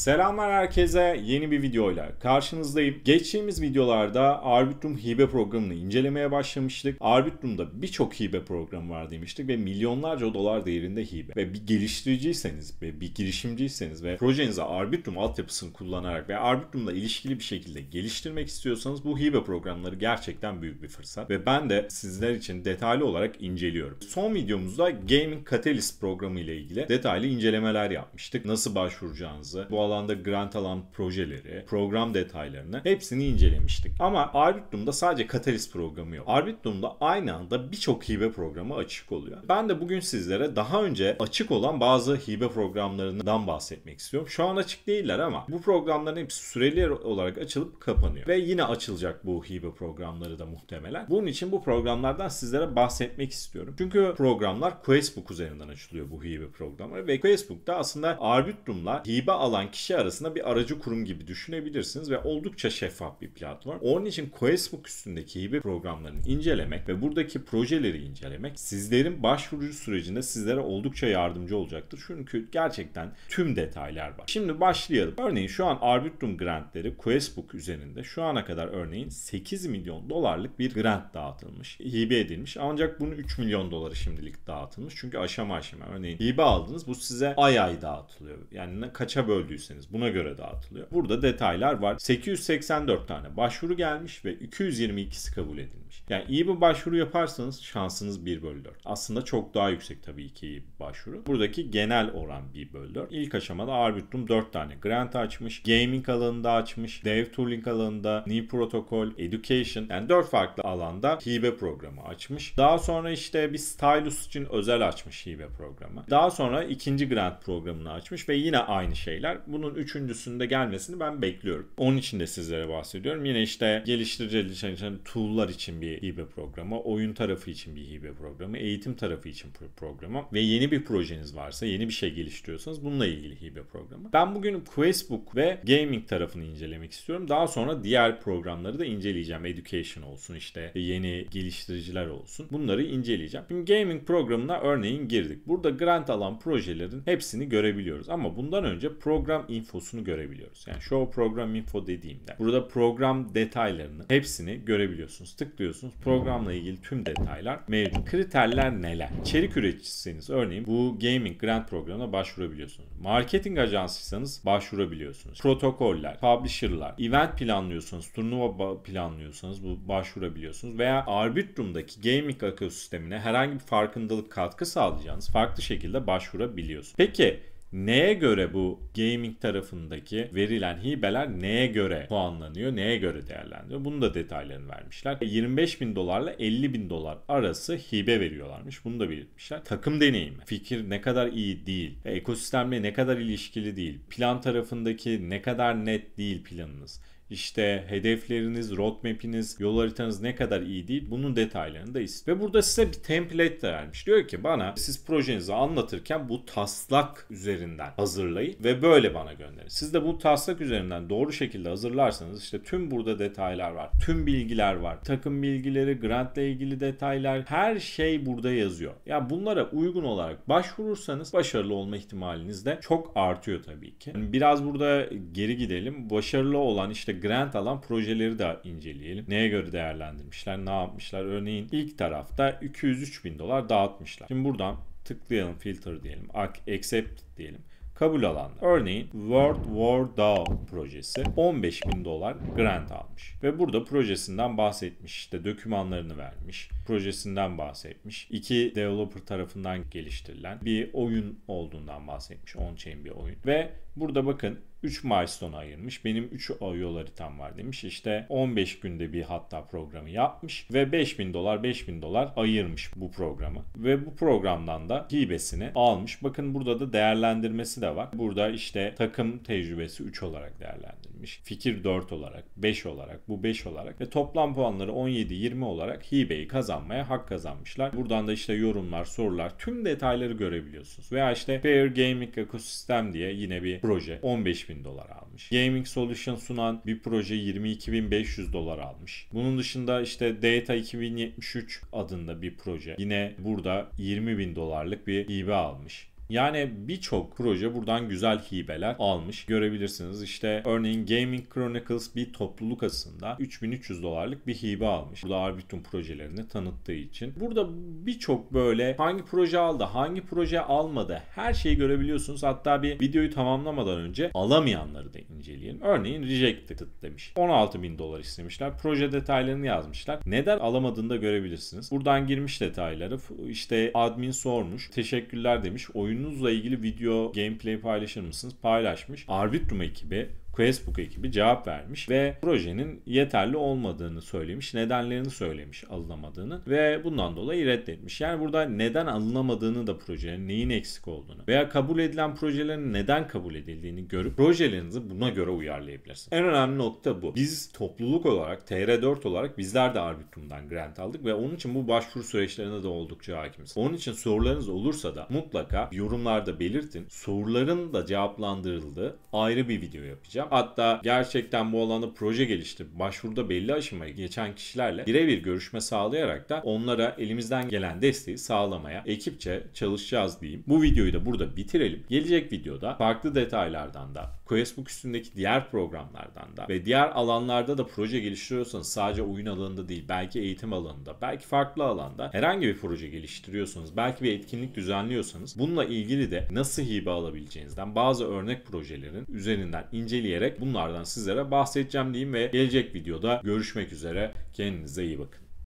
Selamlar herkese yeni bir videoyla karşınızdayım. Geçtiğimiz videolarda Arbitrum hibe programını incelemeye başlamıştık. Arbitrum'da birçok hibe programı var demiştik ve milyonlarca dolar değerinde hibe. Ve bir geliştiriciyseniz ve bir girişimciyseniz ve projenize Arbitrum altyapısını kullanarak ve Arbitrum'la ilişkili bir şekilde geliştirmek istiyorsanız bu hibe programları gerçekten büyük bir fırsat. Ve ben de sizler için detaylı olarak inceliyorum. Son videomuzda Gaming Catalyst programı ile ilgili detaylı incelemeler yapmıştık. Nasıl başvuracağınızı, bu alanda grant alan projeleri, program detaylarını hepsini incelemiştik. Ama Arbitrum'da sadece Catalyst programı yok. Arbitrum'da aynı anda birçok hibe programı açık oluyor. Ben de bugün sizlere daha önce açık olan bazı hibe programlarından bahsetmek istiyorum. Şu an açık değiller ama bu programların hepsi süreli olarak açılıp kapanıyor. Ve yine açılacak bu hibe programları da muhtemelen. Bunun için bu programlardan sizlere bahsetmek istiyorum. Çünkü programlar Facebook üzerinden açılıyor bu hibe programları ve Facebook'ta aslında Arbitrum'la hibe alan kişi kişi arasında bir aracı kurum gibi düşünebilirsiniz ve oldukça şeffaf bir platform. Onun için Coesbook üstündeki hibe programlarını incelemek ve buradaki projeleri incelemek sizlerin başvurucu sürecinde sizlere oldukça yardımcı olacaktır. Çünkü gerçekten tüm detaylar var. Şimdi başlayalım. Örneğin şu an Arbitrum grantleri Coesbook üzerinde şu ana kadar örneğin 8 milyon dolarlık bir grant dağıtılmış. Hibe edilmiş. Ancak bunu 3 milyon doları şimdilik dağıtılmış. Çünkü aşama aşama. Örneğin hibe aldınız. Bu size ay ay dağıtılıyor. Yani kaça böldüyse vereceksiniz. Buna göre dağıtılıyor. Burada detaylar var. 884 tane başvuru gelmiş ve 222'si kabul edilmiş verilmiş. Yani iyi bir başvuru yaparsanız şansınız 1 bölü 4. Aslında çok daha yüksek tabii ki başvuru. Buradaki genel oran 1 bölü 4. İlk aşamada Arbitrum 4 tane grant açmış. Gaming alanında açmış. Dev tooling alanında. New protocol, education. Yani 4 farklı alanda hibe programı açmış. Daha sonra işte bir stylus için özel açmış hibe programı. Daha sonra ikinci grant programını açmış ve yine aynı şeyler. Bunun üçüncüsünde gelmesini ben bekliyorum. Onun için de sizlere bahsediyorum. Yine işte geliştirici için, tool'lar için bir hibe programı, oyun tarafı için bir hibe programı, eğitim tarafı için bir programı ve yeni bir projeniz varsa, yeni bir şey geliştiriyorsanız bununla ilgili hibe programı. Ben bugün Questbook ve gaming tarafını incelemek istiyorum. Daha sonra diğer programları da inceleyeceğim. Education olsun işte yeni geliştiriciler olsun. Bunları inceleyeceğim. Şimdi gaming programına örneğin girdik. Burada grant alan projelerin hepsini görebiliyoruz. Ama bundan önce program infosunu görebiliyoruz. Yani show program info dediğimde burada program detaylarını hepsini görebiliyorsunuz. Tıklıyorsunuz görüyorsunuz programla ilgili tüm detaylar mevcut. Kriterler neler? İçerik üreticisiniz. Örneğin bu Gaming Grant programına başvurabiliyorsunuz. Marketing ajansıysanız başvurabiliyorsunuz. Protokoller, publisher'lar, event planlıyorsanız, turnuva planlıyorsanız bu başvurabiliyorsunuz. Veya Arbitrum'daki gaming ekosistemine herhangi bir farkındalık katkı sağlayacağınız farklı şekilde başvurabiliyorsunuz. Peki neye göre bu gaming tarafındaki verilen hibeler neye göre puanlanıyor, neye göre değerlendiriyor? Bunu da detaylarını vermişler. 25 bin dolarla 50 bin dolar arası hibe veriyorlarmış. Bunu da belirtmişler. Takım deneyimi, fikir ne kadar iyi değil, ekosistemle ne kadar ilişkili değil, plan tarafındaki ne kadar net değil planınız işte hedefleriniz, roadmap'iniz, yol haritanız ne kadar iyi değil bunun detaylarını da istiyor. Ve burada size bir template de vermiş. Diyor ki bana siz projenizi anlatırken bu taslak üzerinden hazırlayın ve böyle bana gönderin. Siz de bu taslak üzerinden doğru şekilde hazırlarsanız işte tüm burada detaylar var. Tüm bilgiler var. Takım bilgileri, grantla ilgili detaylar her şey burada yazıyor. Ya yani bunlara uygun olarak başvurursanız başarılı olma ihtimaliniz de çok artıyor tabii ki. biraz burada geri gidelim. Başarılı olan işte grant alan projeleri de inceleyelim. Neye göre değerlendirmişler, ne yapmışlar? Örneğin ilk tarafta 203 bin dolar dağıtmışlar. Şimdi buradan tıklayalım filter diyelim. Accept diyelim kabul alanlar. Örneğin World War DAO projesi 15 bin dolar grant almış. Ve burada projesinden bahsetmiş. İşte dokümanlarını vermiş. Projesinden bahsetmiş. İki developer tarafından geliştirilen bir oyun olduğundan bahsetmiş. on-chain bir oyun. Ve burada bakın 3 milestone ayırmış. Benim 3 yol haritam var demiş. İşte 15 günde bir hatta programı yapmış ve 5000 dolar 5000 dolar ayırmış bu programı. Ve bu programdan da hibesini almış. Bakın burada da değerlendirmesi de var. Burada işte takım tecrübesi 3 olarak değerlendirmiş etmiş. Fikir 4 olarak, 5 olarak, bu 5 olarak ve toplam puanları 17-20 olarak hibeyi kazanmaya hak kazanmışlar. Buradan da işte yorumlar, sorular, tüm detayları görebiliyorsunuz. Veya işte Fair Gaming Ekosistem diye yine bir proje 15 bin dolar almış. Gaming Solution sunan bir proje 22.500 dolar almış. Bunun dışında işte Data 2073 adında bir proje yine burada 20 bin dolarlık bir hibe almış. Yani birçok proje buradan güzel hibeler almış. Görebilirsiniz işte örneğin Gaming Chronicles bir topluluk aslında 3300 dolarlık bir hibe almış. Bu da Arbitrum projelerini tanıttığı için. Burada birçok böyle hangi proje aldı, hangi proje almadı her şeyi görebiliyorsunuz. Hatta bir videoyu tamamlamadan önce alamayanları da inceleyin. Örneğin Rejected demiş. 16.000 dolar istemişler. Proje detaylarını yazmışlar. Neden alamadığını da görebilirsiniz. Buradan girmiş detayları. İşte admin sormuş. Teşekkürler demiş. Oyun oyununuzla ilgili video gameplay paylaşır mısınız? Paylaşmış. Arbitrum ekibi Facebook ekibi cevap vermiş ve projenin yeterli olmadığını söylemiş. Nedenlerini söylemiş alınamadığını ve bundan dolayı reddetmiş. Yani burada neden alınamadığını da projenin neyin eksik olduğunu veya kabul edilen projelerin neden kabul edildiğini görüp projelerinizi buna göre uyarlayabilirsiniz. En önemli nokta bu. Biz topluluk olarak TR4 olarak bizler de Arbitrum'dan grant aldık ve onun için bu başvuru süreçlerine de oldukça hakimiz. Onun için sorularınız olursa da mutlaka yorumlarda belirtin. Soruların da cevaplandırıldığı ayrı bir video yapacağız anlatacağım. Hatta gerçekten bu alanda proje geliştir, başvuruda belli aşamaya geçen kişilerle birebir görüşme sağlayarak da onlara elimizden gelen desteği sağlamaya ekipçe çalışacağız diyeyim. Bu videoyu da burada bitirelim. Gelecek videoda farklı detaylardan da QuestBook üstündeki diğer programlardan da ve diğer alanlarda da proje geliştiriyorsanız sadece oyun alanında değil belki eğitim alanında belki farklı alanda herhangi bir proje geliştiriyorsanız belki bir etkinlik düzenliyorsanız bununla ilgili de nasıl hibe alabileceğinizden bazı örnek projelerin üzerinden inceleyip diyerek bunlardan sizlere bahsedeceğim diyeyim ve gelecek videoda görüşmek üzere. Kendinize iyi bakın.